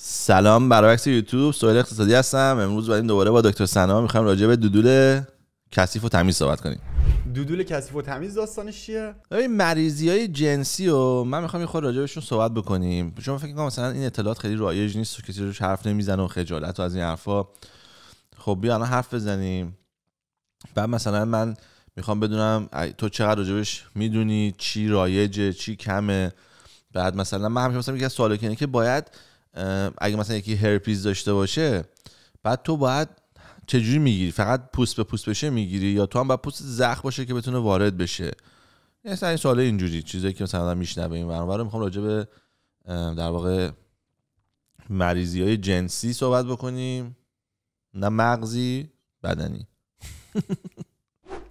سلام برعکس یوتیوب سوال اقتصادی هستم امروز این دوباره با دکتر سنا میخوایم راجع به دودول کثیف و تمیز صحبت کنیم دودول کثیف و تمیز داستانش چیه این مریضی های جنسی و من میخوام یه خورده راجع بهشون صحبت بکنیم چون فکر کنم مثلا این اطلاعات خیلی رایج نیست و کسی روش حرف نمیزنه و خجالت و از این حرفا خب بیا الان حرف بزنیم بعد مثلا من میخوام بدونم تو چقدر راجبش میدونی چی رایجه چی کمه بعد مثلا من همیشه مثلا یکی از سوالی که باید اگه مثلا یکی هرپیز داشته باشه بعد تو باید چجوری میگیری فقط پوست به پوست بشه میگیری یا تو هم باید پوست زخم باشه که بتونه وارد بشه مثلا این سوال اینجوری چیزایی که مثلا میشنوه این برنامه میخوام راجع به در واقع مریضی های جنسی صحبت بکنیم نه مغزی بدنی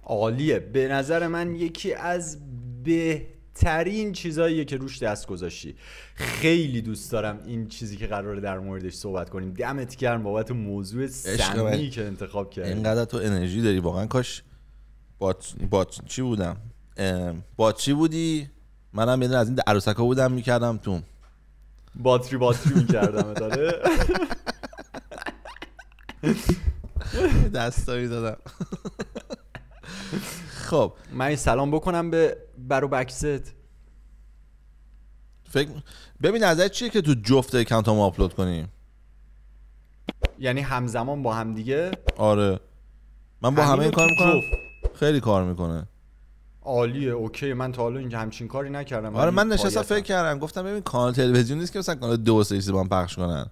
عالیه به نظر من یکی از به ترین چیزاییه که روش دست گذاشتی خیلی دوست دارم این چیزی که قراره در موردش صحبت کنیم دمت گرم بابت موضوع سمی که انتخاب کردی اینقدر تو انرژی داری واقعا کاش بات, چی بودم چی بودی منم یه از این عروسکا بودم میکردم تو باتری باتری میکردم داره دستایی دادم خب من سلام بکنم به برو بکست فکر ببین نظر چیه که تو جفت اکانت ما آپلود کنیم یعنی همزمان با هم دیگه آره من با همه کار میکنم خیلی کار میکنه عالیه اوکی من تا حالا اینجا همچین کاری نکردم آره من نشستم فکر کردم گفتم ببین کانال تلویزیون نیست که مثلا کانال دو سه با هم پخش کنن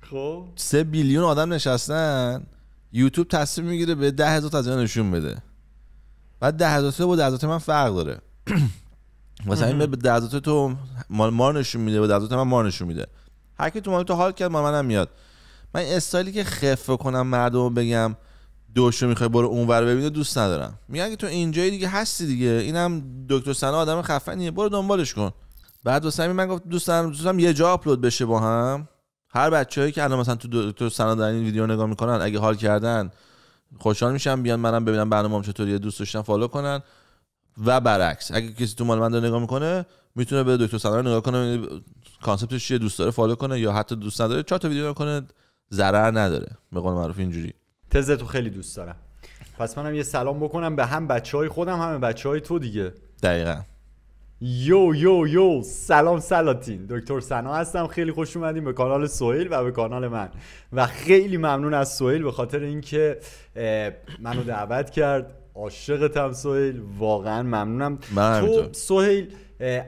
خب سه بیلیون آدم نشستن یوتیوب تصمیم میگیره به ده هزار تا نشون بده بعد ده سه با ده من فرق داره مثلا این به ده تو ما نشون میده و ده من ما نشون میده هر کی تو مال تو حال کرد ما منم میاد من استایلی که خف کنم مردم بگم دوشو میخوای برو اونور ببینه دوست ندارم میگن که تو اینجایی دیگه هستی دیگه اینم دکتر سنا آدم خفنیه برو دنبالش کن بعد واسه من گفت دوست دارم دوستم یه جا آپلود بشه با هم هر بچه‌ای که الان مثلا تو دکتر سنا دارن این ویدیو نگاه میکنن اگه حال کردن خوشحال میشم بیان منم ببینم هم چطوریه دوست داشتن فالو کنن و برعکس اگه کسی تو مال من نگاه میکنه میتونه به دکتر سلام نگاه کنه کانسپتش چیه دوست داره فالو کنه یا حتی دوست نداره چهار تا ویدیو نگاه کنه ضرر نداره به قول معروف اینجوری تزه تو خیلی دوست دارم پس منم یه سلام بکنم به هم بچه های خودم همه بچه های تو دیگه دقیقاً یو یو یو سلام سلاتین دکتر سنا هستم خیلی خوش اومدیم به کانال سویل و به کانال من و خیلی ممنون از سویل به خاطر اینکه منو دعوت کرد عاشقتم سویل واقعا ممنونم تو سویل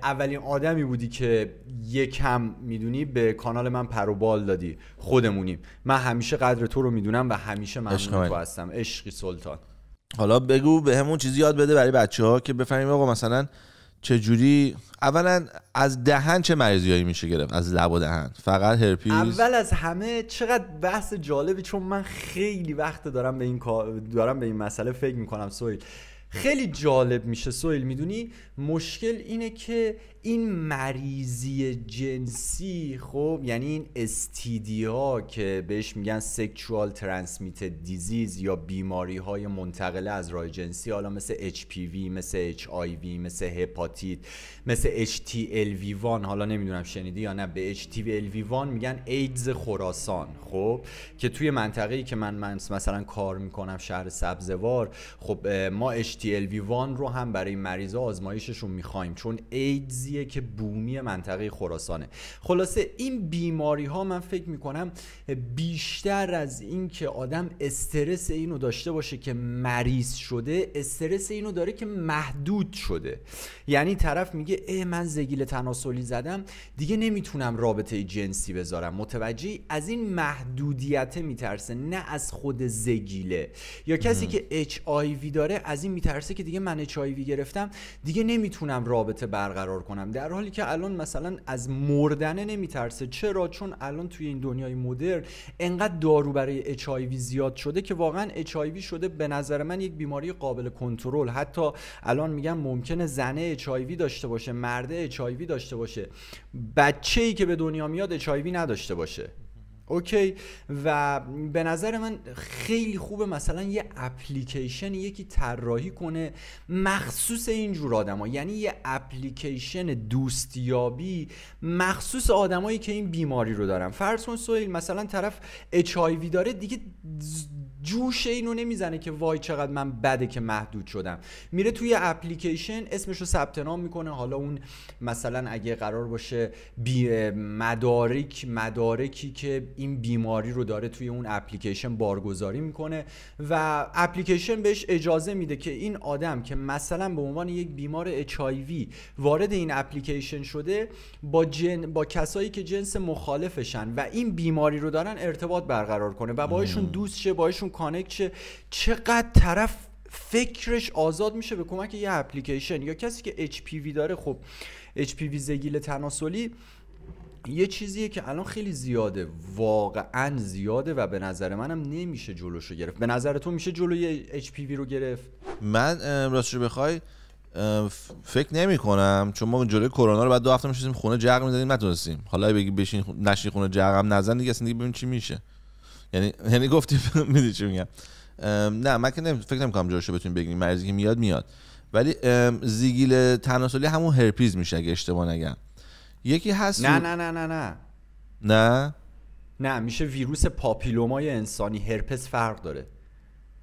اولین آدمی بودی که یکم میدونی به کانال من پروبال دادی خودمونیم من همیشه قدر تو رو میدونم و همیشه ممنون تو هستم عشقی سلطان حالا بگو به همون چیزی یاد بده برای بچه ها که بفهمیم آقا مثلا چجوری اولا از دهن چه مریضیایی میشه گرفت از لب و دهن فقط هرپیز؟ اول از همه چقدر بحث جالبی چون من خیلی وقت دارم به این دارم به این مسئله فکر میکنم سویل خیلی جالب میشه سویل میدونی مشکل اینه که این مریضی جنسی خب یعنی این ها که بهش میگن سکچوال ترانسمیتد دیزیز یا بیماری های منتقله از راه جنسی حالا مثل HPV مثل HIV مثل هپاتیت مثل HTLV1 حالا نمیدونم شنیدی یا نه به HTLV1 میگن ایدز خراسان خب که توی منطقه‌ای که من, من مثلا کار میکنم شهر سبزوار خب ما HTLV1 رو هم برای مریض آزمایششون میخوایم چون ایدز که بومی منطقه خراسانه خلاصه این بیماری ها من فکر میکنم بیشتر از اینکه آدم استرس اینو داشته باشه که مریض شده استرس اینو داره که محدود شده یعنی طرف میگه ای من زگیل تناسلی زدم دیگه نمیتونم رابطه جنسی بذارم متوجه از این محدودیت میترسه نه از خود زگیله یا کسی که اچ داره از این میترسه که دیگه من اچ گرفتم دیگه نمیتونم رابطه برقرار کنم در حالی که الان مثلا از مردنه نمیترسه چرا چون الان توی این دنیای مدرن انقدر دارو برای اچ زیاد شده که واقعا اچ شده به نظر من یک بیماری قابل کنترل حتی الان میگن ممکنه زنه اچ داشته باشه مرده اچ داشته باشه بچه ای که به دنیا میاد اچ نداشته باشه اوکی و به نظر من خیلی خوبه مثلا یه اپلیکیشن یکی طراحی کنه مخصوص اینجور آدما یعنی یه اپلیکیشن دوستیابی مخصوص آدمایی که این بیماری رو دارن فرض کن سویل مثلا طرف اچ داره دیگه جوش اینو نمیزنه که وای چقدر من بده که محدود شدم میره توی اپلیکیشن اسمش رو ثبت نام میکنه حالا اون مثلا اگه قرار باشه بی مدارک مدارکی که این بیماری رو داره توی اون اپلیکیشن بارگذاری میکنه و اپلیکیشن بهش اجازه میده که این آدم که مثلا به عنوان یک بیمار اچ وارد این اپلیکیشن شده با جن با کسایی که جنس مخالفشن و این بیماری رو دارن ارتباط برقرار کنه و باشون دوست شه کانکت چقدر طرف فکرش آزاد میشه به کمک یه اپلیکیشن یا کسی که HPV داره خب HPV زگیل تناسلی یه چیزیه که الان خیلی زیاده واقعا زیاده و به نظر منم نمیشه جلوشو گرفت به نظر تو میشه جلوی HPV رو گرفت من راستش بخوای فکر نمی کنم چون ما جلوی کرونا رو بعد دو هفته میشیم خونه جغ میزدیم نتونستیم حالا بگی بشین نشین خونه جغم نزن دیگه اصلا چی میشه یعنی یعنی گفتی میدی چی میگم نه من که نمی... فکر نمی‌کنم جاشو بتونیم بگیم مرضی که میاد میاد ولی زیگیل تناسلی همون هرپیز میشه اگه اشتباه نگم یکی هست نه نه نه نه نه نه نه میشه ویروس پاپیلومای انسانی هرپس فرق داره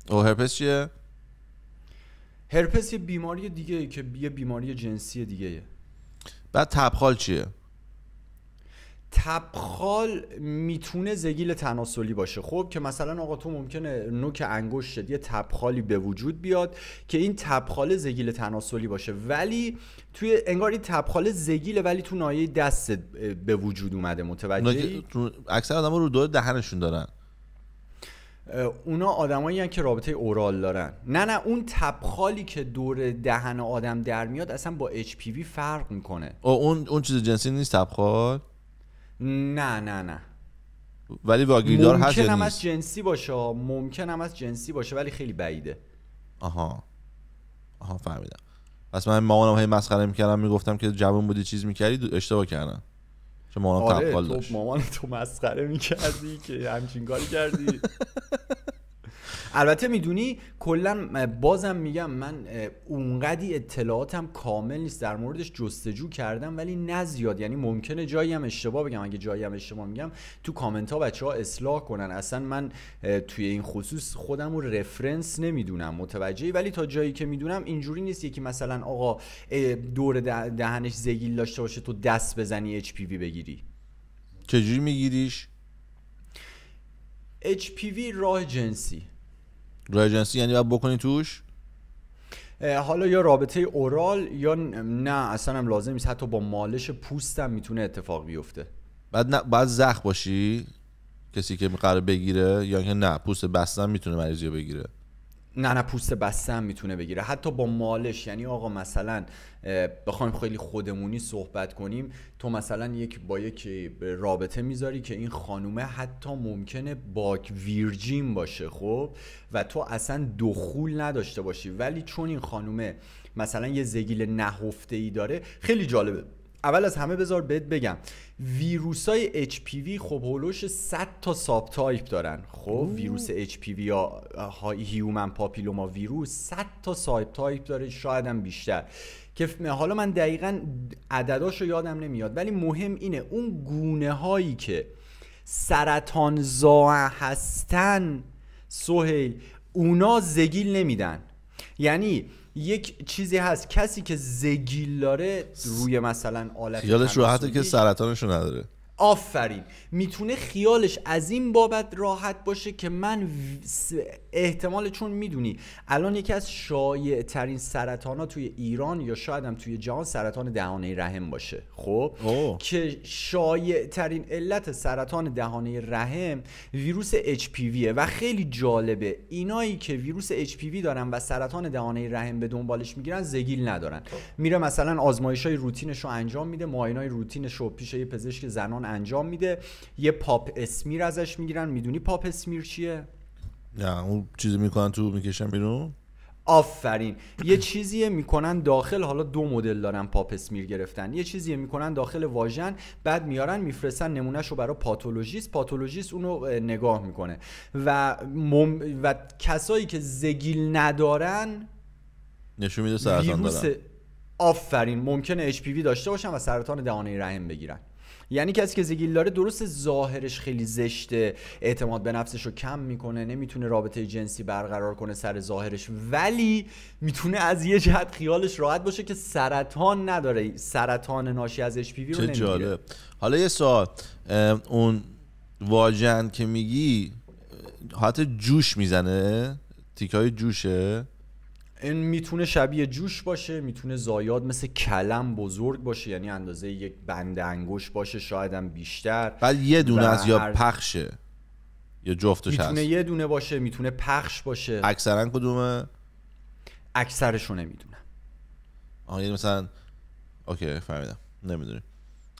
او هرپس چیه هرپس یه بیماری دیگه که یه بیماری جنسی دیگه بعد تبخال چیه تبخال میتونه زگیل تناسلی باشه خب که مثلا آقا تو ممکنه نوک انگشتت یه تبخالی به وجود بیاد که این تبخال زگیل تناسلی باشه ولی توی انگار این تبخال زگیله ولی تو نایه دست به وجود اومده متوجه اکثر آدم رو دور دهنشون دارن اونا آدمایی که رابطه اورال دارن نه نه اون تبخالی که دور دهن آدم در میاد اصلا با HPV فرق میکنه اون اون چیز جنسی نیست تبخال نه نه نه ولی واگیردار هست ممکن ممکن از جنسی باشه ممکن هم از جنسی باشه ولی خیلی بعیده آها آها فهمیدم پس من مامانم هی مسخره میکردم میگفتم که جوون بودی چیز میکردی اشتباه کردم چون مامانم آره مامان تو مسخره میکردی که همچین کاری کردی البته میدونی کلا بازم میگم من اونقدی اطلاعاتم کامل نیست در موردش جستجو کردم ولی نه زیاد یعنی ممکنه جایی هم اشتباه بگم اگه جایی هم اشتباه میگم تو کامنت ها بچه ها اصلاح کنن اصلا من توی این خصوص خودم رو رفرنس نمیدونم متوجهی ولی تا جایی که میدونم اینجوری نیست یکی مثلا آقا دور دهنش زگیل داشته باشه تو دست بزنی اچ بگیری چجوری میگیریش HPV راه جنسی جنسی یعنی باید بکنی توش حالا یا رابطه اورال یا نه اصلا هم لازم نیست حتی با مالش پوستم میتونه اتفاق بیفته بعد نه بعد زخم باشی کسی که قرار بگیره یا اینکه نه پوست بستن میتونه مریضی بگیره نه پوست هم میتونه بگیره حتی با مالش یعنی آقا مثلا بخوایم خیلی خودمونی صحبت کنیم تو مثلا یک با یک رابطه میذاری که این خانومه حتی ممکنه باک ویرجین باشه خب و تو اصلا دخول نداشته باشی ولی چون این خانومه مثلا یه زگیل نهفته ای داره خیلی جالبه اول از همه بذار بهت بگم ویروس های HPV خب هلوش 100 تا ساب تایپ دارن خب اوه. ویروس HPV یا هیومن پاپیلوما ویروس 100 تا ساب تایپ داره شاید هم بیشتر که حالا من دقیقا عدداش رو یادم نمیاد ولی مهم اینه اون گونه هایی که سرطان زا هستن سهیل اونا زگیل نمیدن یعنی یک چیزی هست کسی که زگیل داره روی مثلا آلت خیالش راحته که سرطانشو نداره آفرین میتونه خیالش از این بابت راحت باشه که من احتمال چون میدونی الان یکی از شایع ترین سرطان ها توی ایران یا شاید هم توی جهان سرطان دهانه رحم باشه خب که شایع ترین علت سرطان دهانه رحم ویروس HPV و خیلی جالبه اینایی که ویروس HPV دارن و سرطان دهانه رحم به دنبالش میگیرن زگیل ندارن میره مثلا آزمایش های روتینش رو انجام میده معاینای های روتینش رو پیش یه پزشک زنان انجام میده یه پاپ اسمیر ازش میگیرن میدونی پاپ اسمیر چیه نه اون چیزی میکنن تو میکشن بیرون آفرین یه چیزی میکنن داخل حالا دو مدل دارن پاپس میر گرفتن یه چیزی میکنن داخل واژن بعد میارن میفرستن نمونهشو برای پاتولوژیست پاتولوژیست اونو نگاه میکنه و مم... و کسایی که زگیل ندارن نشون میده سرطان دارن آفرین ممکنه HPV داشته باشن و سرطان دهانه رحم بگیرن یعنی کسی که زگیل داره درست ظاهرش خیلی زشته اعتماد به نفسش رو کم میکنه نمیتونه رابطه جنسی برقرار کنه سر ظاهرش ولی میتونه از یه جهت خیالش راحت باشه که سرطان نداره سرطان ناشی از اچ رو چه جالب حالا یه سوال اون واژن که میگی حتی جوش میزنه تیکای جوشه این میتونه شبیه جوش باشه میتونه زایاد مثل کلم بزرگ باشه یعنی اندازه یک بند انگوش باشه شاید هم بیشتر بعد یه دونه از یا پخشه یا جفتش هست میتونه یه دونه باشه میتونه پخش باشه اکثرا کدومه اکثرشو نمیدونم آه یه یعنی مثلا اوکی فهمیدم نمیدونی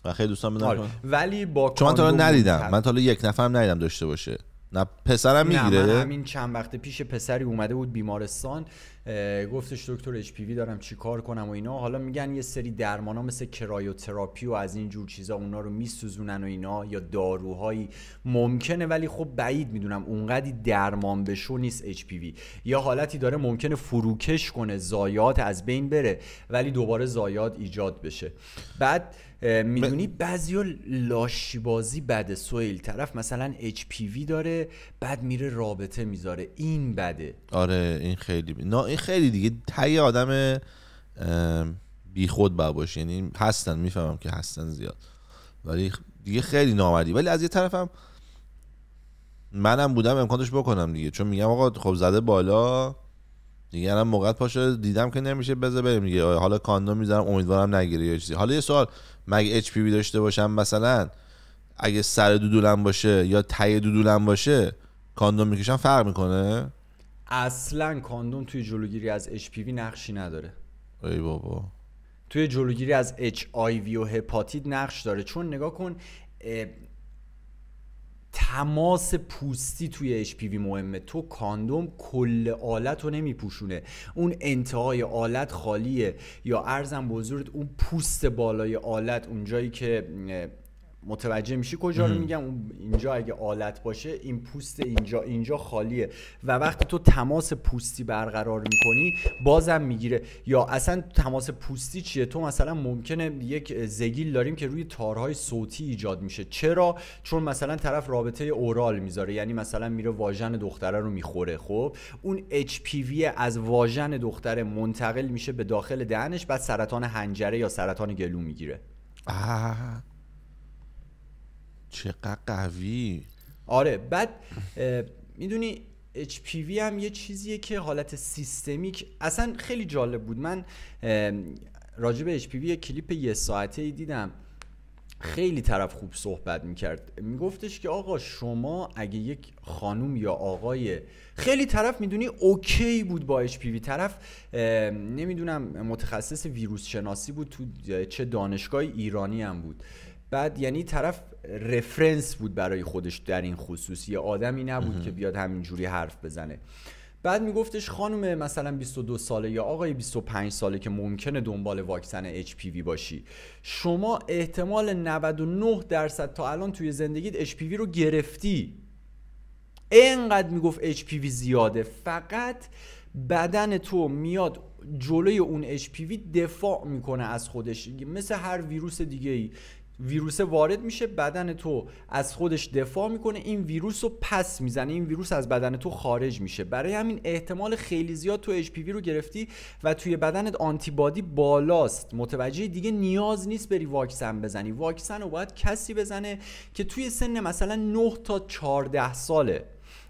و خیلی دوستان بدونم آره، ولی با چون من تا ندیدم من تا یک نفرم ندیدم داشته باشه نه پسرم میگیره نه من همین چند وقت پیش پسری اومده بود بیمارستان گفتش دکتر اچ پی وی دارم چیکار کنم و اینا حالا میگن یه سری ها مثل کرایوتراپی و از این جور چیزا اونا رو میسوزونن و اینا یا داروهایی ممکنه ولی خب بعید میدونم اونقدی درمان بشه نیست اچ پی وی یا حالتی داره ممکنه فروکش کنه زایات از بین بره ولی دوباره زایات ایجاد بشه بعد میدونی بعضی ها لاشی بازی بعد سویل طرف مثلا HPV داره بعد میره رابطه میذاره این بده آره این خیلی این خیلی دیگه تایی آدم بی خود بر باشه یعنی هستن میفهمم که هستن زیاد ولی دیگه خیلی نامردی ولی از یه طرفم منم بودم امکانش بکنم دیگه چون میگم آقا خب زده بالا دیگه الان موقعت پاشو دیدم که نمیشه بذار بریم دیگه حالا کاندوم میذارم امیدوارم نگیری یا چیزی حالا یه سوال مگه اچ پی داشته باشم مثلا اگه سر دودولم باشه یا تی دودولم باشه کاندوم میکشم فرق میکنه اصلا کاندوم توی جلوگیری از HPV نقشی نداره ای بابا توی جلوگیری از HIV و هپاتیت نقش داره چون نگاه کن تماس پوستی توی HPV مهمه تو کاندوم کل آلت رو نمیپوشونه اون انتهای آلت خالیه یا ارزم بزرگ اون پوست بالای آلت اونجایی که متوجه میشی کجا رو میگم اینجا اگه آلت باشه این پوست اینجا اینجا خالیه و وقتی تو تماس پوستی برقرار میکنی بازم میگیره یا اصلا تماس پوستی چیه تو مثلا ممکنه یک زگیل داریم که روی تارهای صوتی ایجاد میشه چرا چون مثلا طرف رابطه اورال میذاره یعنی مثلا میره واژن دختره رو میخوره خب اون HPV از واژن دختره منتقل میشه به داخل دهنش بعد سرطان حنجره یا سرطان گلو میگیره چقدر قوی آره بعد میدونی HPV هم یه چیزیه که حالت سیستمیک اصلا خیلی جالب بود من راجع به HPV یه کلیپ یه ساعته ای دیدم خیلی طرف خوب صحبت میکرد میگفتش که آقا شما اگه یک خانوم یا آقای خیلی طرف میدونی اوکی بود با HPV طرف نمیدونم متخصص ویروس شناسی بود تو چه دانشگاه ایرانی هم بود بعد یعنی طرف رفرنس بود برای خودش در این خصوص یه آدمی نبود که بیاد همینجوری حرف بزنه بعد میگفتش خانم مثلا 22 ساله یا آقای 25 ساله که ممکنه دنبال واکسن HPV باشی شما احتمال 99 درصد تا الان توی زندگیت HPV رو گرفتی اینقدر میگفت HPV زیاده فقط بدن تو میاد جلوی اون HPV دفاع میکنه از خودش مثل هر ویروس دیگه ای ویروس وارد میشه بدن تو از خودش دفاع میکنه این ویروس رو پس میزنه این ویروس از بدن تو خارج میشه برای همین احتمال خیلی زیاد تو اچ رو گرفتی و توی بدنت آنتیبادی بالاست متوجه دیگه نیاز نیست بری واکسن بزنی واکسن رو باید کسی بزنه که توی سن مثلا 9 تا 14 ساله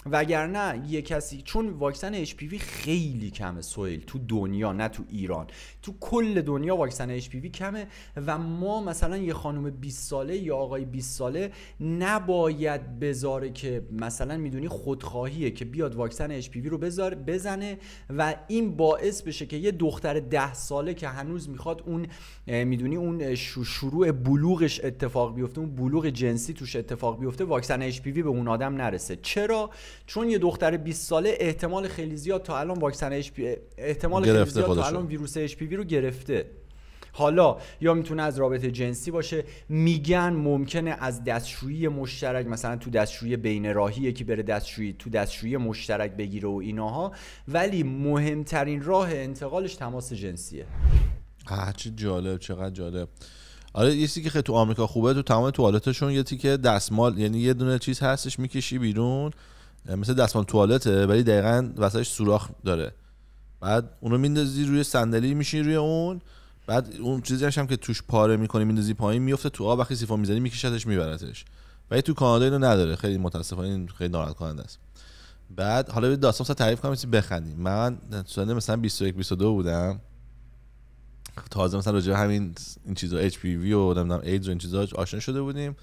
وگرنه یه کسی چون واکسن HPV خیلی کمه سویل تو دنیا نه تو ایران تو کل دنیا واکسن HPV کمه و ما مثلا یه خانم 20 ساله یا آقای 20 ساله نباید بذاره که مثلا میدونی خودخواهیه که بیاد واکسن HPV رو بذار بزنه و این باعث بشه که یه دختر 10 ساله که هنوز میخواد اون میدونی اون شروع بلوغش اتفاق بیفته اون بلوغ جنسی توش اتفاق بیفته واکسن HPV به اون آدم نرسه چرا چون یه دختر 20 ساله احتمال خیلی زیاد تا الان واکسن اچ احتمال خیلی زیاد الان ویروس اچ رو گرفته حالا یا میتونه از رابطه جنسی باشه میگن ممکنه از دستشویی مشترک مثلا تو دستشویی بین راهی یکی بره دستشویی تو دستشویی مشترک بگیره و ایناها ولی مهمترین راه انتقالش تماس جنسیه چه جالب چقدر جالب آره یه که تو آمریکا خوبه تو تمام توالتشون یه تیکه دستمال یعنی یه دونه چیز هستش میکشی بیرون مثل دستمال توالته ولی دقیقا وسطش سوراخ داره بعد اونو میندازی روی صندلی میشین روی اون بعد اون چیزی هم که توش پاره میکنی میندازی پایین میفته تو آب وقتی سیفون میزنی میکشتش میبرتش ولی تو کانادا اینو نداره خیلی متاسفانه این خیلی ناراحت کننده است بعد حالا به داستان تعریف کنم بخندیم من سال مثلا 21 22 بودم تازه مثلا راجع همین این چیزا اچ پی وی و نمیدونم ایدز و این چیزا آشنا شده بودیم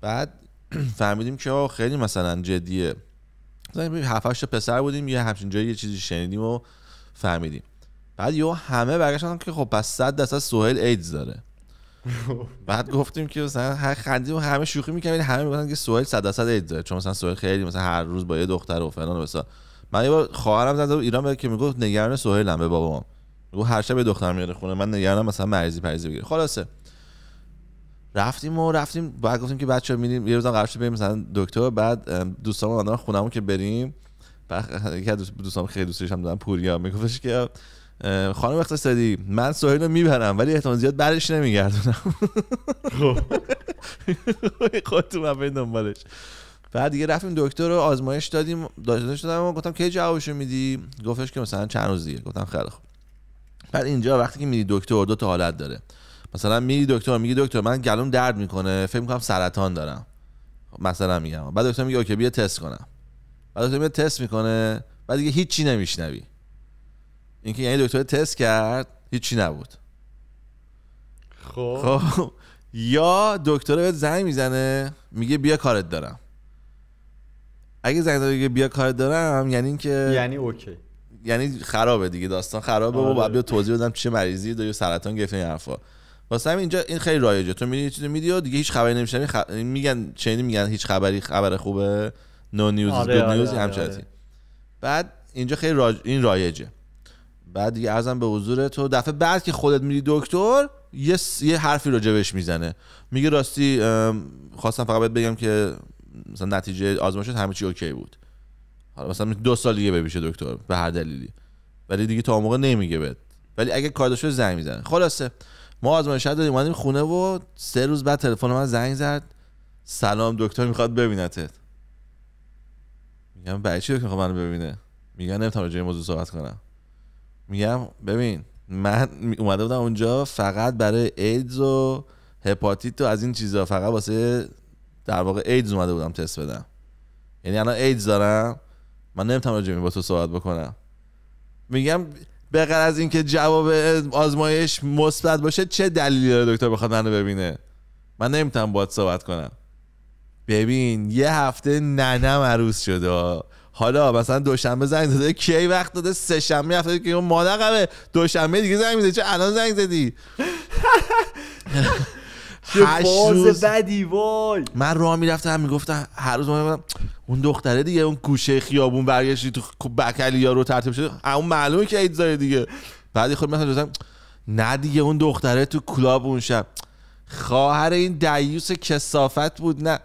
بعد فهمیدیم که خیلی مثلا جدیه مثلا 7 پسر بودیم یه همچین جایی یه چیزی شنیدیم و فهمیدیم بعد یهو همه برگشتن که خب پس 100 درصد سهیل ایدز داره بعد گفتیم که مثلا هر خندیم و همه شوخی میکنیم همه میگفتن که سوهل 100 درصد ایدز داره چون مثلا سوهل خیلی مثلا هر روز با یه دختر و فلان و بسا من یه بار خواهرم زنده بود ایران که میگفت نگران سهیلم به بابام میگفت هر شب یه دختر میاره خونه من نگرانم مثلا مریضی پریزی بگیره خلاصه رفتیم و رفتیم بعد گفتیم که بچه میریم یه روزم قرار بریم مثلا دکتر بعد دوستان اومدن خونمون که بریم بعد یکی از دوستان خیلی دوستش هم دادن پوریا میگفتش که خانم اقتصادی من سهیل رو میبرم ولی احتمال زیاد برش نمیگردونم خب. خودتون هم دنبالش بعد دیگه رفتیم دکتر رو آزمایش دادیم داشتم دادم و گفتم کی جوابشو میدی گفتش که مثلا چند روز دیگه گفتم خیلی خوب بعد اینجا وقتی که میدی دکتر دو تا حالت داره مثلا میری دکتر میگی دکتر من گلوم درد میکنه فکر میکنم سرطان دارم مثلا میگم بعد دکتر میگه اوکی بیا تست کنم بعد دکتر میگه تست میکنه بعد دیگه هیچی نمیشنوی اینکه یعنی دکتر تست کرد هیچی نبود خب, خب، یا دکتر بهت زنگ میزنه میگه بیا کارت دارم اگه زنگ بگه بیا کارت دارم یعنی اینکه یعنی اوکی یعنی خرابه دیگه داستان خرابه آره. و بعد بیا توضیح بدم چه مریضی داری سرطان گرفتی این حرفا واسه همین اینجا این خیلی رایجه تو میری چیزی میدی دیگه هیچ خبری نمیشه خ... میگن چنین میگن هیچ خبری خبر خوبه نو نیوز گود نیوز همچنین آره. بعد اینجا خیلی راج... این رایجه بعد دیگه ارزم به حضور تو دفعه بعد که خودت میری دکتر یه, س... یه حرفی راجبش میزنه میگه راستی خواستم فقط بهت بگم که مثلا نتیجه آزمایشت همه چی اوکی بود حالا مثلا دو سال دیگه ببیشه دکتر به هر دلیلی ولی دیگه تا موقع نمیگه بهت ولی اگه کار داشته زنگ میزنه خلاصه ما آزمایش دادیم اومدیم خونه و سه روز بعد تلفن من زنگ زد سلام دکتر میخواد ببینتت میگم برای چی دکتر میخواد منو ببینه میگم نمیتونم راجع موضوع صحبت کنم میگم ببین من اومده بودم اونجا فقط برای ایدز و هپاتیت و از این چیزا فقط واسه در واقع ایدز اومده بودم تست بدم یعنی الان ایدز دارم من نمیتونم راجع با تو صحبت بکنم میگم به از اینکه جواب آزمایش مثبت باشه چه دلیلی داره دکتر بخواد منو ببینه من نمیتونم باهات صحبت کنم ببین یه هفته ننم عروس شده حالا مثلا دوشنبه زنگ زده کی وقت داده سه شنبه هفته که مادر قبه دوشنبه دیگه زنگ میده چه الان زنگ زدی فاز بدی وای من راه میرفتم میگفتم هر روز من اون دختره دیگه اون کوچه خیابون برگشتی تو بکلی خب رو ترتیب شده اون معلومه که عید دیگه بعدی خود مثلا جزم نه دیگه اون دختره تو کلاب اون شب خواهر این دیوس کسافت بود نه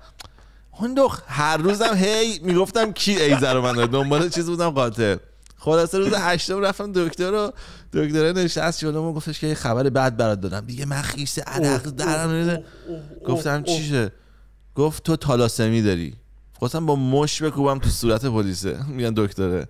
اون دخ هر روزم هی میگفتم کی ایزه رو من دنبال چیز بودم قاتل خلاص روز هشتم رفتم دکتر رو دکتره نشست ما گفتش که یه خبر بد برات دادم دیگه من عرق درم گفتم چیشه گفت تو تالاسمی داری خواستم با مش بکوبم تو صورت پلیسه میگن دکتره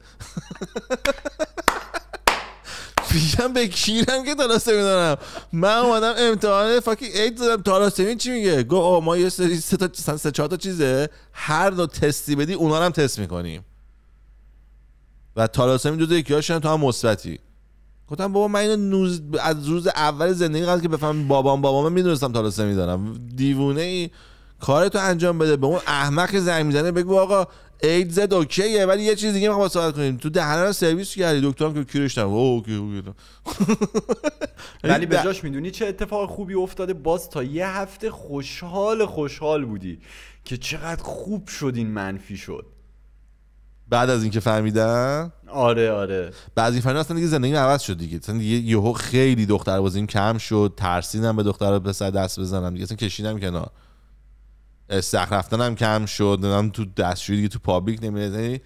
میگم به کیرم که تالاسمی دارم من اومدم امتحان فاکی اید دادم تالاسمی چی میگه گفت ما یه سری سه تا تا چیزه هر دو تستی بدی اونا هم تست میکنیم و تالاسمی جزو یکی هاشن تو هم مثبتی گفتم بابا من اینو از روز اول زندگی قبل که بفهم بابام بابام میدونستم تالاسمی دارم دیوونه ای کارتو انجام بده به اون احمق زنگ میزنه بگو آقا اید زد اوکیه ولی یه چیز دیگه میخوام صحبت کنیم تو دهنه رو سرویس کردی دکترم که کیرش اوکی ولی به جاش میدونی چه اتفاق خوبی افتاده باز تا یه هفته خوشحال خوشحال بودی که چقدر خوب شد منفی شد بعد از اینکه فهمیدن آره آره بعد این فهمیدن اصلا دیگه زندگیم عوض شد دیگه اصلا یهو خیلی دختر بازیم کم شد ترسیدم به دختر پسر دست بزنم دیگه اصلا کشیدم کنار استخ رفتنم کم شد نمیدونم تو دستشویی دیگه تو پابلیک نمیده یعنی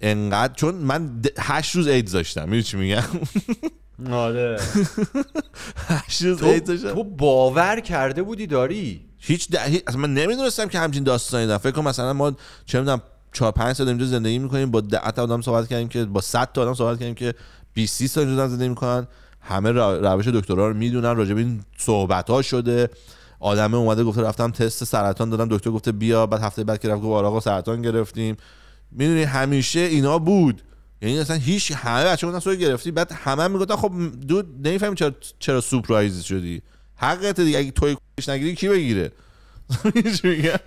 انقدر چون من هشت روز عید داشتم میدونی چی میگم آره هشت روز تو باور کرده بودی داری هیچ ده... اصلا من نمیدونستم که همچین داستانی دارم فکر کنم مثلا ما چه میدونم 4 5 سال اینجا زندگی میکنیم با 10 تا آدم صحبت کردیم که با 100 تا آدم صحبت کردیم که 20 30 سال اینجا زندگی میکنن همه روش دکترا رو میدونن راجع این صحبت ها شده آدمه اومده گفته رفتم تست سرطان دادم دکتر گفته بیا بعد هفته بعد که رفت گفت آقا سرطان گرفتیم میدونی همیشه اینا بود یعنی اصلا هیچ همه بچه بودن سوی گرفتی بعد همه هم میگفتن خب دو نمیفهمی چرا چرا سورپرایز شدی حقیقت دیگه اگه توی کش نگیری کی بگیره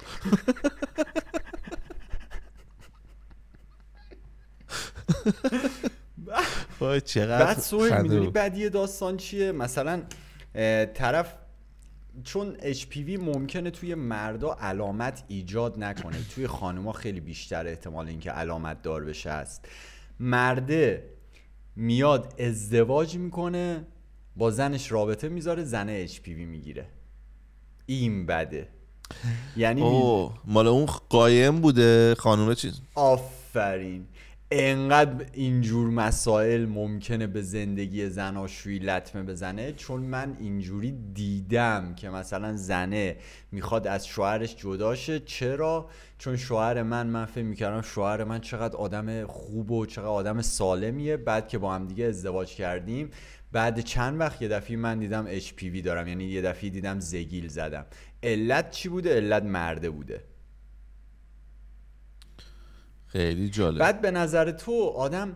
چقدر بعد سوهل میدونی بدی داستان چیه مثلا طرف چون HPV ممکنه توی مردا علامت ایجاد نکنه توی خانوما خیلی بیشتر احتمال اینکه علامت دار بشه است مرده میاد ازدواج میکنه با زنش رابطه میذاره زن HPV میگیره این بده یعنی مال اون قایم بوده خانومه چیز آفرین انقدر اینجور مسائل ممکنه به زندگی زناشویی لطمه بزنه چون من اینجوری دیدم که مثلا زنه میخواد از شوهرش جداشه چرا چون شوهر من من فکر میکردم شوهر من چقدر آدم خوب و چقدر آدم سالمیه بعد که با هم دیگه ازدواج کردیم بعد چند وقت یه دفعه من دیدم HPV دارم یعنی یه دفعه دیدم زگیل زدم علت چی بوده علت مرده بوده خیلی جالب بعد به نظر تو آدم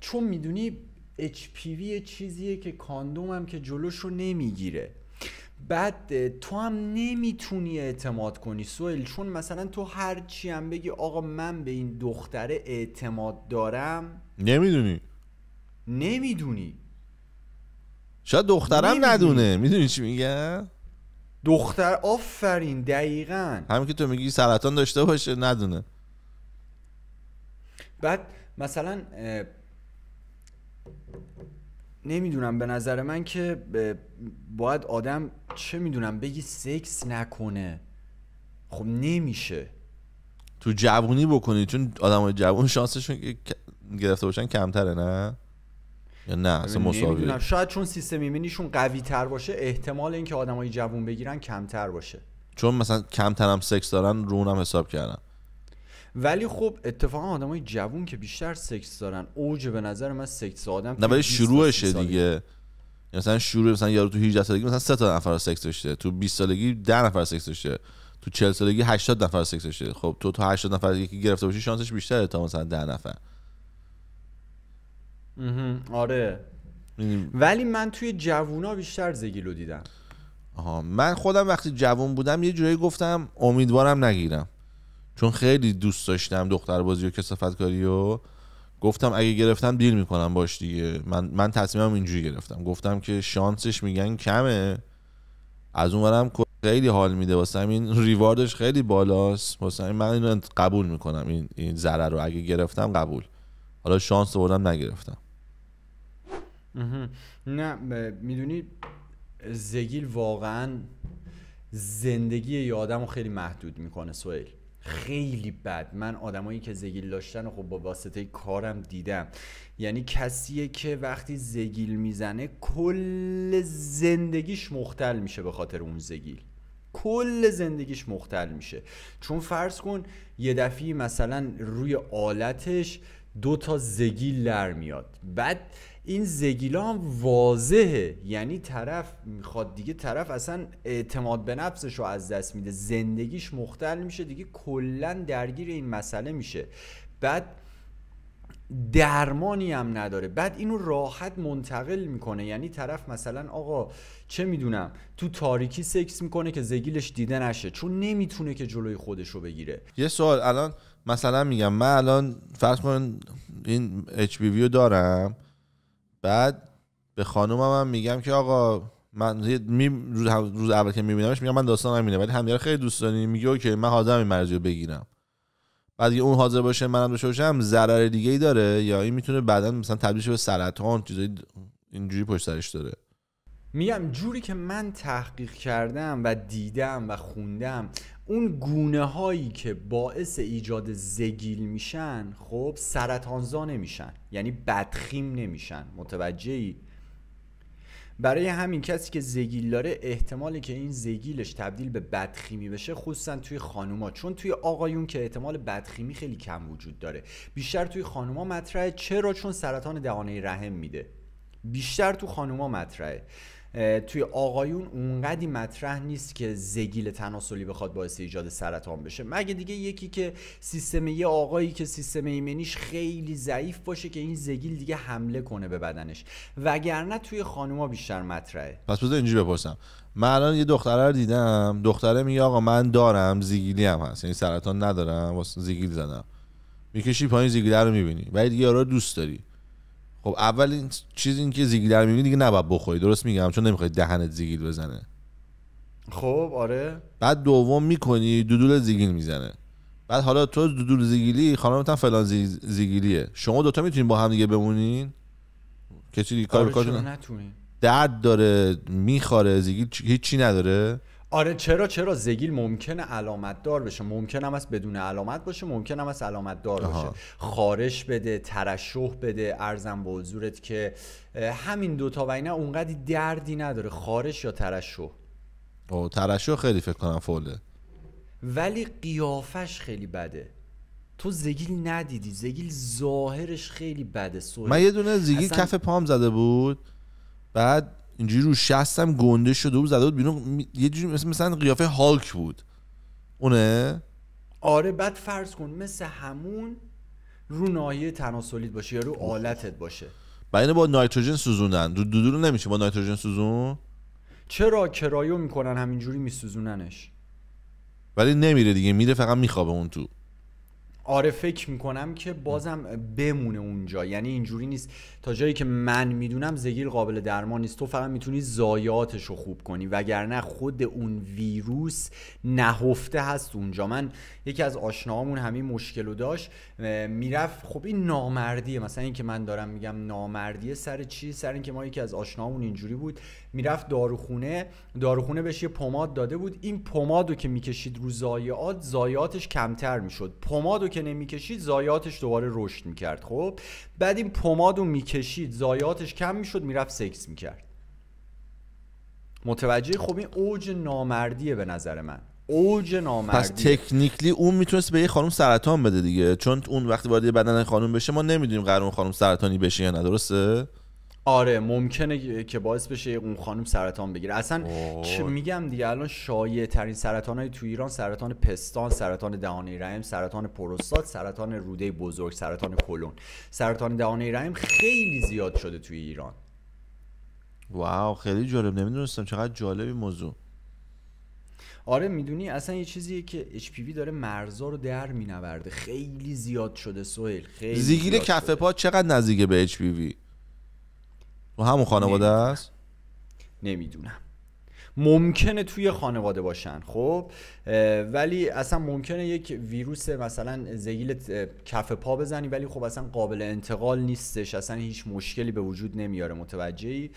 چون میدونی HPV چیزیه که کاندوم هم که جلوش رو نمیگیره بعد تو هم نمیتونی اعتماد کنی سویل چون مثلا تو هرچی هم بگی آقا من به این دختره اعتماد دارم نمیدونی نمیدونی شاید دخترم نمیدونی. ندونه میدونی چی میگه؟ دختر آفرین دقیقا همین که تو میگی سرطان داشته باشه ندونه بعد مثلا نمیدونم به نظر من که باید آدم چه میدونم بگی سکس نکنه خب نمیشه تو جوونی بکنی چون آدم جوون شانسشون گرفته باشن کمتره نه یا نه اصلا شاید چون سیستم ایمنیشون قوی تر باشه احتمال اینکه آدمای جوون بگیرن کمتر باشه چون مثلا کمترم هم سکس دارن رونم حساب کردم ولی خب اتفاقا آدمای جوون که بیشتر سکس دارن اوج به نظر من سکس آدم نه ولی شروعشه دیگه مثلا شروع مثلا یارو تو 18 سالگی مثلا 3 تا نفر سکس داشته تو 20 سالگی 10 نفر سکس داشته تو 40 سالگی 80 نفر سکس داشته خب تو تو 80 نفر یکی گرفته باشی شانسش بیشتره تا مثلا 10 نفر آره یعنی ولی من توی جوونا بیشتر زگیلو دیدم آها من خودم وقتی جوون بودم یه جوری گفتم امیدوارم نگیرم چون خیلی دوست داشتم دختر بازی و کسافت کاری و گفتم اگه گرفتم دیل میکنم باش دیگه من من تصمیمم اینجوری گرفتم گفتم که شانسش میگن کمه از اونورم خیلی حال میده واسه این ریواردش خیلی بالاست واسه این من اینو قبول میکنم این این ضرر رو اگه گرفتم قبول حالا شانس بردم نگرفتم نه میدونی زگیل واقعا زندگی یه رو خیلی محدود میکنه سویل خیلی بد من آدمایی که زگیل داشتن خب با واسطه کارم دیدم یعنی کسیه که وقتی زگیل میزنه کل زندگیش مختل میشه به خاطر اون زگیل کل زندگیش مختل میشه چون فرض کن یه دفعی مثلا روی آلتش دو تا زگیل در میاد بعد این زگیلا هم واضحه یعنی طرف میخواد دیگه طرف اصلا اعتماد به نفسش رو از دست میده زندگیش مختل میشه دیگه کلا درگیر این مسئله میشه بعد درمانی هم نداره بعد اینو راحت منتقل میکنه یعنی طرف مثلا آقا چه میدونم تو تاریکی سکس میکنه که زگیلش دیده نشه چون نمیتونه که جلوی خودش رو بگیره یه سوال الان مثلا میگم من الان فرض کن این اچ رو دارم بعد به خانومم هم میگم که آقا من روز, روز اول که میبینمش میگم من داستان همینه ولی همدیگه خیلی دوست داریم میگه اوکی من حاضرم این مرضی رو بگیرم بعد اون حاضر باشه منم داشته باشم ضرر دیگه ای داره یا این میتونه بعدا مثلا تبدیل به سرطان چیزای اینجوری پشت سرش داره میگم جوری که من تحقیق کردم و دیدم و خوندم اون گونه هایی که باعث ایجاد زگیل میشن خب سرطانزا نمیشن یعنی بدخیم نمیشن ای؟ برای همین کسی که زگیل داره احتمالی که این زگیلش تبدیل به بدخیمی بشه خصوصا توی خانوما چون توی آقایون که احتمال بدخیمی خیلی کم وجود داره بیشتر توی خانوما مطرحه چرا چون سرطان دهانه رحم میده بیشتر تو خانوما مطرحه توی آقایون اونقدی مطرح نیست که زگیل تناسلی بخواد باعث ایجاد سرطان بشه مگه دیگه یکی که سیستم یه آقایی که سیستم ایمنیش خیلی ضعیف باشه که این زگیل دیگه حمله کنه به بدنش وگرنه توی خانوما بیشتر مطرحه پس بذار اینجوری بپرسم من الان یه دختره رو دیدم دختره میگه آقا من دارم زگیلی هم هست یعنی سرطان ندارم واسه زگیل زدم میکشی پایین زگیل رو میبینی ولی دیگه دوست داری خب اولین چیز این که زیگلر میبینی دیگه نباید بخوری درست میگم چون نمیخوای دهنت زیگیل بزنه خب آره بعد دوم میکنی دودول زیگیل میزنه بعد حالا تو دودول زیگیلی خانمت هم فلان زی- زیگیلیه شما دوتا میتونین با هم دیگه بمونین کسی دیگه کار آره درد داره میخوره زیگیل هیچی نداره آره چرا چرا زگیل ممکنه علامت دار بشه ممکن هم از بدون علامت باشه ممکن هم از علامت دار باشه خارش بده ترشح بده ارزم به حضورت که همین دوتا و اینا اونقدی دردی نداره خارش یا ترشح او ترشح خیلی فکر کنم فوله ولی قیافش خیلی بده تو زگیل ندیدی زگیل ظاهرش خیلی بده من یه دونه زگیل کف پام زده بود بعد اینجوری رو شستم گنده شده بود زده بود بیرون یه جوری مثل مثلا قیافه هالک بود اونه آره بعد فرض کن مثل همون رو ناحیه تناسلیت باشه یا رو آلتت باشه بعد با نایتروژن سوزوندن دو دودو رو نمیشه با نایتروژن سوزون چرا کرایو میکنن همینجوری میسوزوننش ولی نمیره دیگه میره فقط میخوابه اون تو آره فکر میکنم که بازم بمونه اونجا یعنی اینجوری نیست تا جایی که من میدونم زگیل قابل درمان نیست تو فقط میتونی زایاتش رو خوب کنی وگرنه خود اون ویروس نهفته هست اونجا من یکی از آشناهامون همین مشکل رو داشت میرفت خب این نامردیه مثلا اینکه من دارم میگم نامردیه سر چی سر اینکه ما یکی از آشناهامون اینجوری بود میرفت داروخونه داروخونه بهش یه پماد داده بود این پمادو که میکشید رو زایات زایاتش کمتر میشد پمادو که نمیکشید زایاتش دوباره رشد میکرد خب بعد این پماد رو میکشید زایاتش کم میشد میرفت سکس میکرد متوجه خب این اوج نامردیه به نظر من اوج نامردی پس تکنیکلی اون میتونست به یه خانم سرطان بده دیگه چون اون وقتی وارد بدن خانم بشه ما نمیدونیم قرار اون خانم سرطانی بشه یا نه درسته آره ممکنه که باعث بشه اون خانم سرطان بگیره اصلا چه میگم دیگه الان شایع ترین سرطان های تو ایران سرطان پستان سرطان دهانه رحم سرطان پروستات سرطان روده بزرگ سرطان کلون سرطان دهانه رحم خیلی زیاد شده توی ایران واو خیلی جالب نمیدونستم چقدر جالبی موضوع آره میدونی اصلا یه چیزیه که HPV داره مرزا رو در مینورده خیلی زیاد شده سویل خیلی زیگیل کف پا چقدر نزدیک به HPV تو همون خانواده است نمیدونم ممکنه توی خانواده باشن خب ولی اصلا ممکنه یک ویروس مثلا زگیل کف پا بزنی ولی خب اصلا قابل انتقال نیستش اصلا هیچ مشکلی به وجود نمیاره متوجهی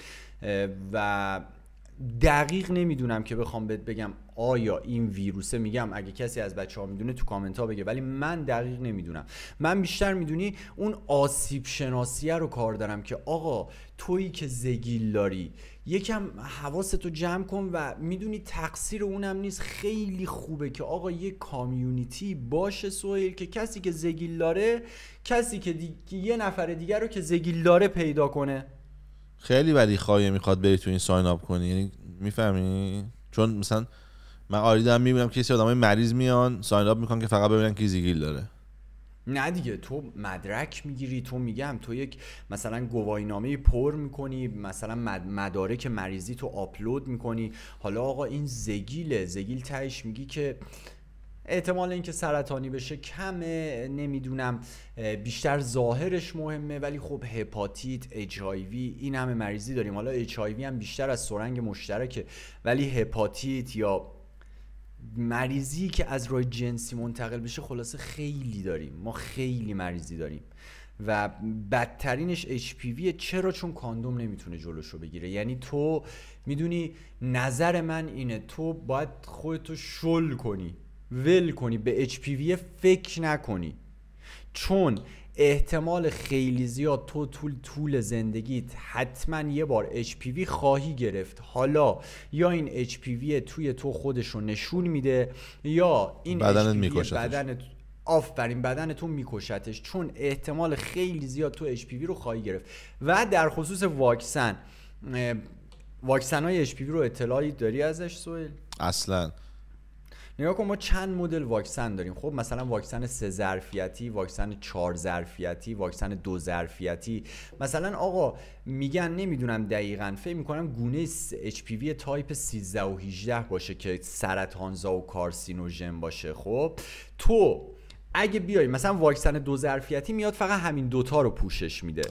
و دقیق نمیدونم که بخوام بهت بگم آیا این ویروسه میگم اگه کسی از بچه ها میدونه تو کامنت ها بگه ولی من دقیق نمیدونم من بیشتر میدونی اون آسیب شناسیه رو کار دارم که آقا تویی که زگیل داری یکم حواستو جمع کن و میدونی تقصیر اونم نیست خیلی خوبه که آقا یه کامیونیتی باشه سوهیل که کسی که زگیل داره کسی که یه نفر دیگر رو که زگیل داره پیدا کنه خیلی ولی خواهیه میخواد بری تو این ساین اپ کنی یعنی میفهمی چون مثلا من آریدم میبینم که یه های مریض میان ساین اپ میکنن که فقط ببینن کی زیگیل داره نه دیگه تو مدرک میگیری تو میگم تو یک مثلا گواهینامه پر میکنی مثلا مدارک مریضی تو آپلود میکنی حالا آقا این زگیله زگیل تهش میگی که احتمال اینکه سرطانی بشه کمه نمیدونم بیشتر ظاهرش مهمه ولی خب هپاتیت اچ این همه مریضی داریم حالا اچ هم بیشتر از سرنگ مشترکه ولی هپاتیت یا مریضی که از روی جنسی منتقل بشه خلاصه خیلی داریم ما خیلی مریضی داریم و بدترینش HPV چرا چون کاندوم نمیتونه جلوش رو بگیره یعنی تو میدونی نظر من اینه تو باید خودتو شل کنی ول کنی به HPV فکر نکنی چون احتمال خیلی زیاد تو طول طول زندگیت حتما یه بار HPV خواهی گرفت حالا یا این HPV توی تو خودش رو نشون میده یا این بدن بدن آفرین بدنتون میکشتش چون احتمال خیلی زیاد تو HPV رو خواهی گرفت و در خصوص واکسن واکسن های HPV رو اطلاعی داری ازش سویل؟ اصلا نگاه کن ما چند مدل واکسن داریم خب مثلا واکسن سه ظرفیتی واکسن چهار ظرفیتی واکسن دو ظرفیتی مثلا آقا میگن نمیدونم دقیقا فکر میکنم گونه HPV تایپ 13 و 18 باشه که سرطانزا و کارسینوژن باشه خب تو اگه بیای مثلا واکسن دو ظرفیتی میاد فقط همین دوتا رو پوشش میده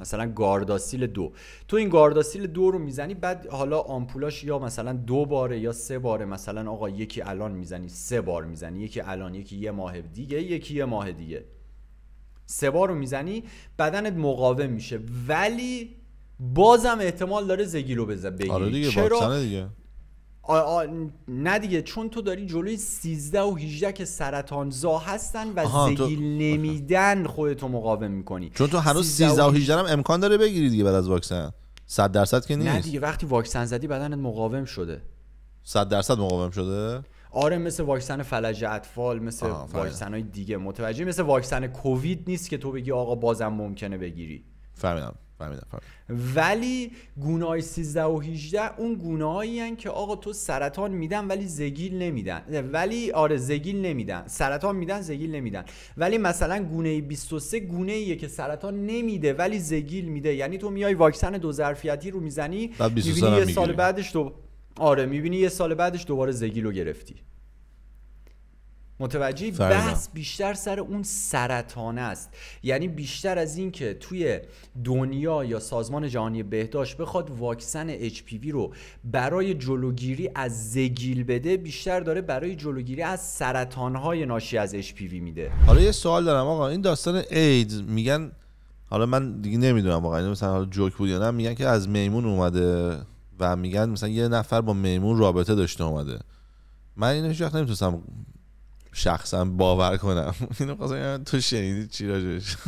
مثلا گارداسیل دو تو این گارداسیل دو رو میزنی بعد حالا آمپولاش یا مثلا دو باره یا سه باره مثلا آقا یکی الان میزنی سه بار میزنی یکی الان یکی یه ماه دیگه یکی یه ماه دیگه سه بار رو میزنی بدنت مقاوم میشه ولی بازم احتمال داره زگیلو رو بگیری آره دیگه چرا؟ دیگه آ... نه دیگه چون تو داری جلوی 13 و 18 که زا هستن و زگیل نمیدن خودتو مقاوم میکنی چون تو هنوز 13 و 18 هم امکان داره بگیری دیگه بعد از واکسن 100 درصد که نیست نه دیگه وقتی واکسن زدی بدنت مقاوم شده 100 درصد مقاوم شده آره مثل واکسن فلج اطفال مثل واکسن های دیگه متوجه مثل واکسن کووید نیست که تو بگی آقا بازم ممکنه بگیری فهمیدم فهمیدم ولی 13 و 18 اون گونههایین هستند که آقا تو سرطان میدن ولی زگیل نمیدن ولی آره زگیل نمیدن سرطان میدن زگیل نمیدن ولی مثلا گونه 23 گونه ایه که سرطان نمیده ولی زگیل میده یعنی تو میای واکسن دو ظرفیتی رو میزنی میبینی یه سال بعدش تو آره میبینی یه سال بعدش دوباره زگیل رو گرفتی متوجه بحث بیشتر سر اون سرطان است یعنی بیشتر از اینکه توی دنیا یا سازمان جهانی بهداشت بخواد واکسن HPV رو برای جلوگیری از زگیل بده بیشتر داره برای جلوگیری از های ناشی از HPV میده حالا یه سوال دارم آقا این داستان اید میگن حالا من دیگه نمیدونم واقعا مثلا حالا جوک بود یا نه میگن که از میمون اومده و میگن مثلا یه نفر با میمون رابطه داشته اومده من اینو هیچ وقت نمیتونستم شخصا باور کنم اینو خواستم تو شنیدی چی راجبش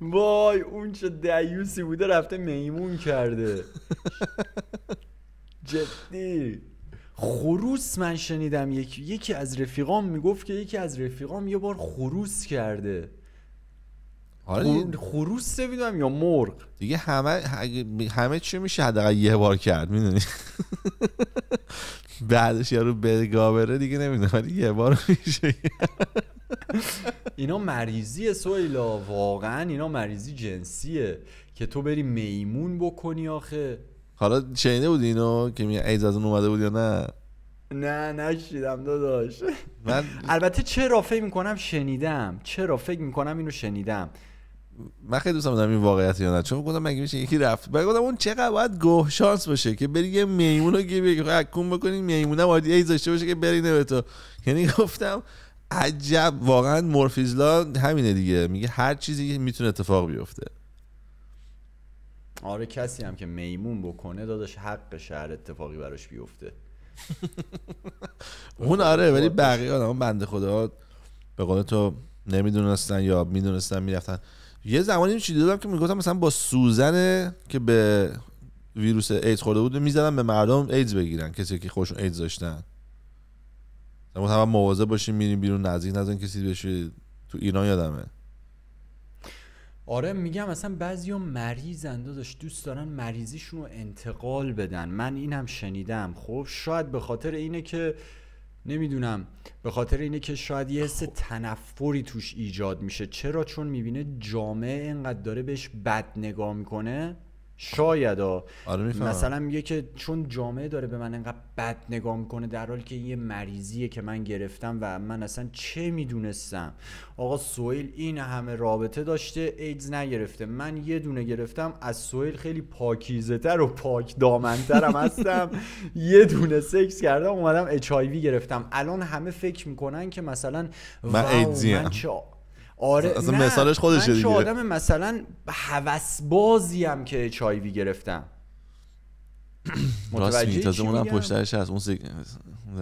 وای اون چه دیوسی بوده رفته میمون کرده جدی خروس من شنیدم یکی یکی از رفیقام میگفت که یکی از رفیقام یه بار خروس کرده آره خروس نمیدونم یا مرغ دیگه همه همه چی میشه حداقل یه بار کرد میدونی بعدش یارو گا بره دیگه نمیدونم ولی یه بار میشه اینا مریضی سویلا واقعا اینا مریضی جنسیه که تو بری میمون بکنی آخه حالا شنیده بود اینو که می ایز از اون اومده بود یا نه نه نشیدم داداش من البته چرا فکر میکنم شنیدم چرا فکر میکنم اینو شنیدم من خیلی دوست دارم این واقعیت یا نه چون خب گفتم مگه میشه یکی رفت بعد گفتم اون چقدر باید گوه شانس باشه که بری یه میمون رو گیری حکوم خب بکنی میمونه باید یه داشته باشه که بری به تو یعنی گفتم عجب واقعا مورفیزلا همینه دیگه میگه هر چیزی میتونه اتفاق بیفته آره کسی هم که میمون بکنه داداش حق شهر اتفاقی براش بیفته اون آره ولی بقیه آدم بنده خدا به قول تو نمیدونستن یا میدونستن میرفتن یه زمانی چیزی دادم که میگفتم مثلا با سوزن که به ویروس ایدز خورده بود میزدن به مردم ایدز بگیرن کسی که خوشون ایدز داشتن مثلا هم مواظب باشیم میریم بیرون نزدیک نزدیک کسی بشه تو ایران یادمه آره میگم اصلا بعضی ها مریض داداش دوست دارن مریضیشون رو انتقال بدن من اینم شنیدم خب شاید به خاطر اینه که نمیدونم به خاطر اینه که شاید یه حس تنفری توش ایجاد میشه چرا چون میبینه جامعه اینقدر داره بهش بد نگاه میکنه شاید آره مثلا میگه که چون جامعه داره به من انقدر بد نگاه میکنه در حالی که یه مریضیه که من گرفتم و من اصلا چه میدونستم آقا سویل این همه رابطه داشته ایدز نگرفته من یه دونه گرفتم از سویل خیلی پاکیزه تر و پاک دامنترم هستم یه دونه سکس کردم اومدم اچ گرفتم الان همه فکر میکنن که مثلا من ایدزیم من آره اصلا نه. مثالش خودشه دیگه من آدم مثلا هوس هم که چایوی گرفتم راست میگی تازه اونم پشترش هست اون سیک...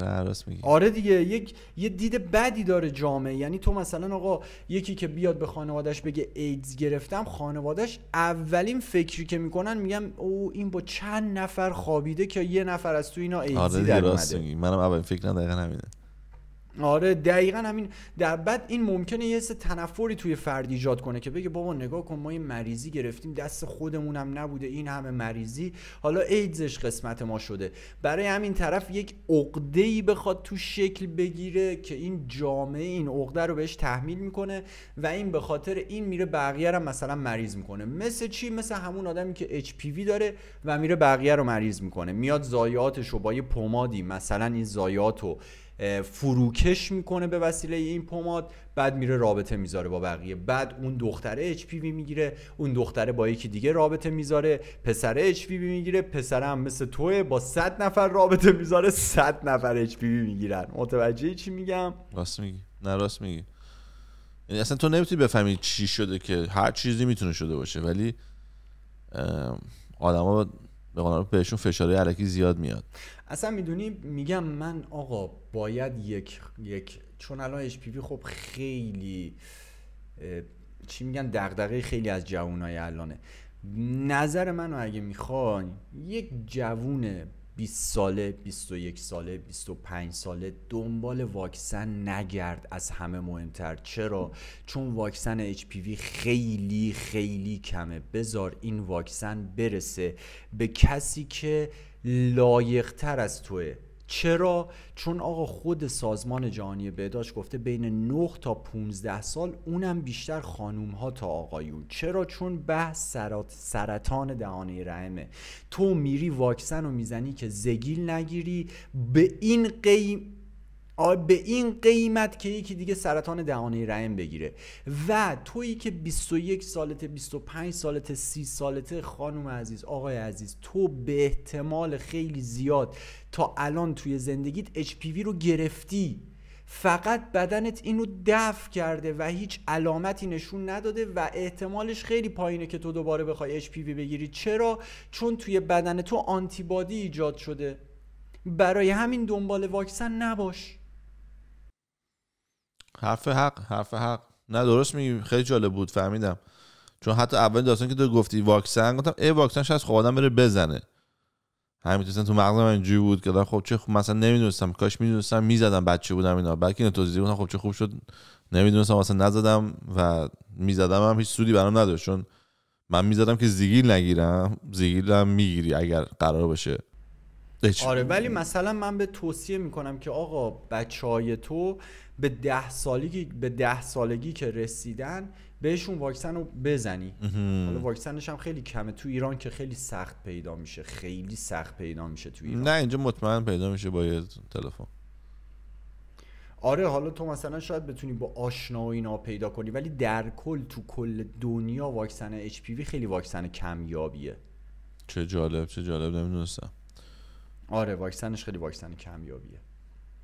راست میگی آره دیگه یک یه دید بدی داره جامعه یعنی تو مثلا آقا یکی که بیاد به خانوادش بگه ایدز گرفتم خانوادش اولین فکری که میکنن میگم او این با چند نفر خوابیده که یه نفر از تو اینا ایدزی آره در اومده منم اولین فکر دقیقا همینه آره دقیقا همین در بعد این ممکنه یه سه تنفری توی فرد ایجاد کنه که بگه بابا نگاه کن ما این مریضی گرفتیم دست خودمون هم نبوده این همه مریضی حالا ایدزش قسمت ما شده برای همین طرف یک عقده بخواد تو شکل بگیره که این جامعه این عقده رو بهش تحمیل میکنه و این به خاطر این میره بقیه رو مثلا مریض میکنه مثل چی مثل همون آدمی که HPV داره و میره بقیه رو مریض میکنه میاد زایاتش رو با یه پمادی مثلا این زایات فروکش میکنه به وسیله این پماد بعد میره رابطه میذاره با بقیه بعد اون دختره اچ میگیره اون دختره با یکی دیگه رابطه میذاره پسره اچ میگیره پسر هم مثل توه با 100 نفر رابطه میذاره 100 نفر اچ میگیرن متوجه چی میگم راست میگی نه راست میگی یعنی اصلا تو نمیتونی بفهمی چی شده که هر چیزی میتونه شده باشه ولی آدما به بهشون فشار علکی زیاد میاد اصلا میدونی میگم من آقا باید یک یک چون الان اچ پی خب خیلی چی میگن دغدغه خیلی از جوانای الانه نظر منو اگه میخوان یک جوون 20 ساله 21 ساله 25 ساله دنبال واکسن نگرد از همه مهمتر چرا چون واکسن HPV خیلی خیلی کمه بذار این واکسن برسه به کسی که لایقتر از توه چرا چون آقا خود سازمان جهانی بهداشت گفته بین 9 تا 15 سال اونم بیشتر خانوم ها تا آقایون چرا چون بحث سرات سرطان دهانه رحمه تو میری واکسن رو میزنی که زگیل نگیری به این قیم به این قیمت که یکی دیگه سرطان دهانه رحم بگیره و تویی که 21 سالته 25 سالته 30 سالته خانم عزیز آقای عزیز تو به احتمال خیلی زیاد تا الان توی زندگیت HPV رو گرفتی فقط بدنت اینو دفع کرده و هیچ علامتی نشون نداده و احتمالش خیلی پایینه که تو دوباره بخوای HPV بگیری چرا چون توی بدن تو آنتیبادی ایجاد شده برای همین دنبال واکسن نباش حرف حق حرف حق نه درست میگی خیلی جالب بود فهمیدم چون حتی اول داستان که تو گفتی واکسن گفتم ای واکسن شاید خب آدم بره بزنه همین تو مغزم اینجوری بود که خب چه خوب مثلا نمیدونستم کاش میدونستم میزدم بچه بودم اینا بلکه اینو توضیح بودم خب چه خوب شد نمیدونستم مثلا نزدم و میزدم هم هیچ سودی برام نداشت چون من میزدم که زیگیل نگیرم زیگیلم میگیری اگر قرار باشه آره ولی مثلا من به توصیه میکنم که آقا بچه های تو به ده سالگی به ده سالگی که رسیدن بهشون واکسن رو بزنی حالا واکسنش هم خیلی کمه تو ایران که خیلی سخت پیدا میشه خیلی سخت پیدا میشه تو ایران نه اینجا مطمئن پیدا میشه با یه تلفن آره حالا تو مثلا شاید بتونی با آشنا و اینا پیدا کنی ولی در کل تو کل دنیا واکسن HPV خیلی واکسن کمیابیه چه جالب چه جالب نمیدونستم آره واکسنش خیلی واکسن کمیابیه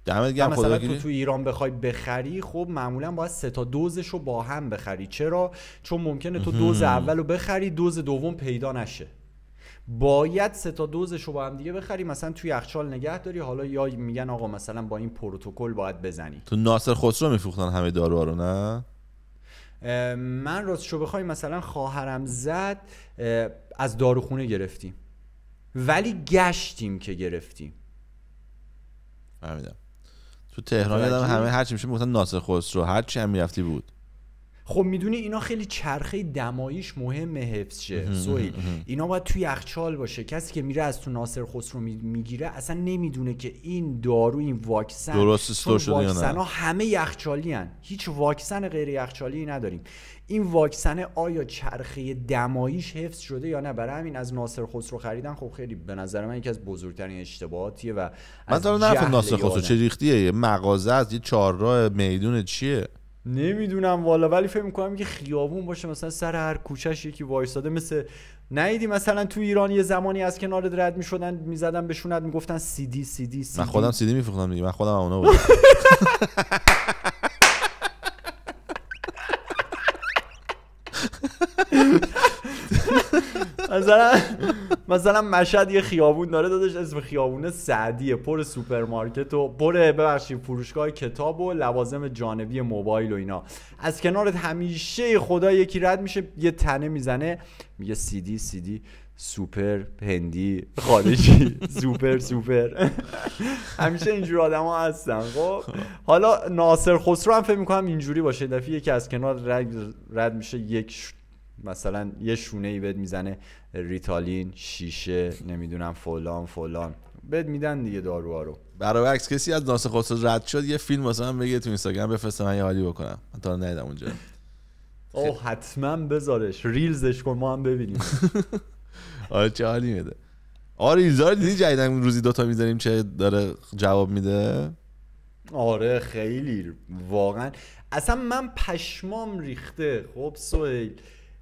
دمت مثلا تو تو ایران بخوای بخری خب معمولا باید سه تا دوزش رو با هم بخری چرا چون ممکنه تو دوز اول بخری دوز دوم پیدا نشه باید سه تا دوزش رو با هم دیگه بخری مثلا توی یخچال نگه داری حالا یا میگن آقا مثلا با این پروتکل باید بزنی تو ناصر خسرو میفروختن همه دارو رو نه من راست شو بخوای مثلا خواهرم زد از داروخونه گرفتیم ولی گشتیم که گرفتیم تو تهران یادم همه هر چی میشه مثلا ناصر خسرو هر چی هم میرفتی بود خب میدونی اینا خیلی چرخه دماییش مهمه حفظ شه اینا باید توی یخچال باشه کسی که میره از تو ناصر خسرو میگیره اصلا نمیدونه که این دارو این واکسن درست شده واکسن همه یخچالی هیچ واکسن غیر یخچالی نداریم این واکسن آیا چرخه دماییش حفظ شده یا نه برای همین از ناصر خسرو خریدن خب خیلی به نظر من یکی از بزرگترین اشتباهاتیه و من دارم ناصر خسرو چه ریختیه مغازه از یه چهارراه میدون چیه نمیدونم والا ولی فکر میکنم که خیابون باشه مثلا سر هر کوچش یکی وایستاده مثل نیدی مثلا تو ایران یه زمانی از کنار رد میشدن میزدن بهشونت میگفتن سی دی سی من خودم سی دی دیگه من خودم اونا بودم مثلا مثلا مشهد یه خیابون داره دادش اسم خیابون سعدیه پر سوپرمارکت و پر ببخشید فروشگاه کتاب و لوازم جانبی موبایل و اینا از کنارت همیشه خدا یکی رد میشه یه تنه میزنه میگه سی دی سوپر هندی خارجی سوپر سوپر همیشه اینجور آدم ها هستن خب حالا ناصر خسرو هم فکر میکنم اینجوری باشه دفعه یکی از کنار رد, رد میشه یک مثلا یه شونه ای بهت میزنه ریتالین شیشه نمیدونم فلان فلان بهت میدن دیگه دارو ها رو برای عکس کسی از ناس خود رد شد یه فیلم واسه من بگه تو اینستاگرام بفرسته من یه حالی بکنم من تا ندیدم اونجا او حتما بذارش ریلزش کن ما هم ببینیم آره چه حالی میده آره ریلزا رو دیدی جدیدن روزی دوتا میذاریم چه داره جواب میده آره خیلی واقعا اصلا من پشمام ریخته خب سویل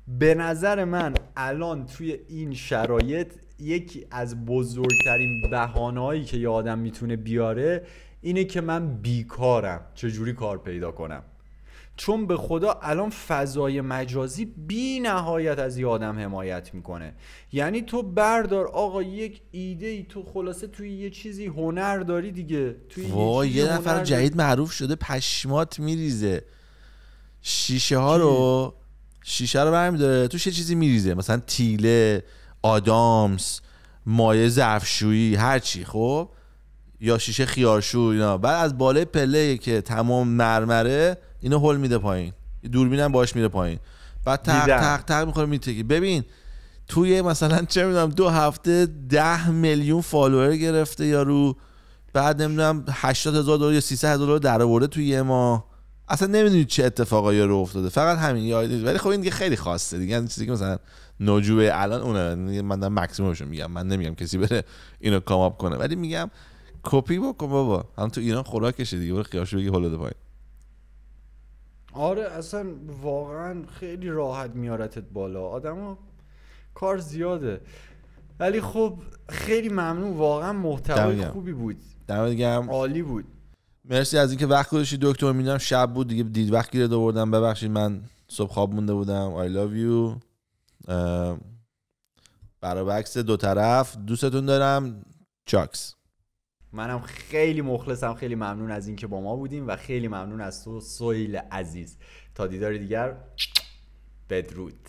به نظر من الان توی این شرایط یکی از بزرگترین بهانهایی که یه آدم میتونه بیاره اینه که من بیکارم چجوری کار پیدا کنم چون به خدا الان فضای مجازی بی نهایت از یه آدم حمایت میکنه یعنی تو بردار آقا یک ایده ای تو خلاصه توی یه چیزی هنر داری دیگه توی وای یه, یه نفر جدید معروف شده پشمات میریزه شیشه ها رو شیشه رو برمیداره توش یه چیزی میریزه مثلا تیله آدامس مایه ظرفشویی هرچی خب یا شیشه خیارشو اینا بعد از بالای پله که تمام مرمره اینو هل میده پایین دوربین هم باش میره پایین بعد تق تق تق میخوره میتکی ببین توی مثلا چه میدونم دو هفته ده میلیون فالوور گرفته یارو بعد نمیدونم 80 هزار دلار یا 300 هزار دلار درآورده توی یه ماه اصلا نمیدونید چه اتفاقایی رو افتاده فقط همین یاد ولی خب این دیگه خیلی خاصه دیگه یعنی چیزی که مثلا نوجوه الان اونه یعنی من دارم مکسیمومش میگم من نمیگم کسی بره اینو اپ کنه ولی میگم کپی بکن بابا هم تو ایران خوراکشه دیگه برو خیاشو بگی هولد پایین آره اصلا واقعا خیلی راحت میارتت بالا ها کار زیاده ولی خب خیلی ممنون واقعا محتوای خوبی بود دمت گرم عالی بود مرسی از اینکه وقت گذاشتید دکتر میدونم شب بود دیگه دید وقت گیر آوردم ببخشید من صبح خواب مونده بودم آی لوف یو برابکس دو طرف دوستتون دارم چاکس منم خیلی مخلصم خیلی ممنون از اینکه با ما بودیم و خیلی ممنون از تو سویل عزیز تا دیدار دیگر بدرود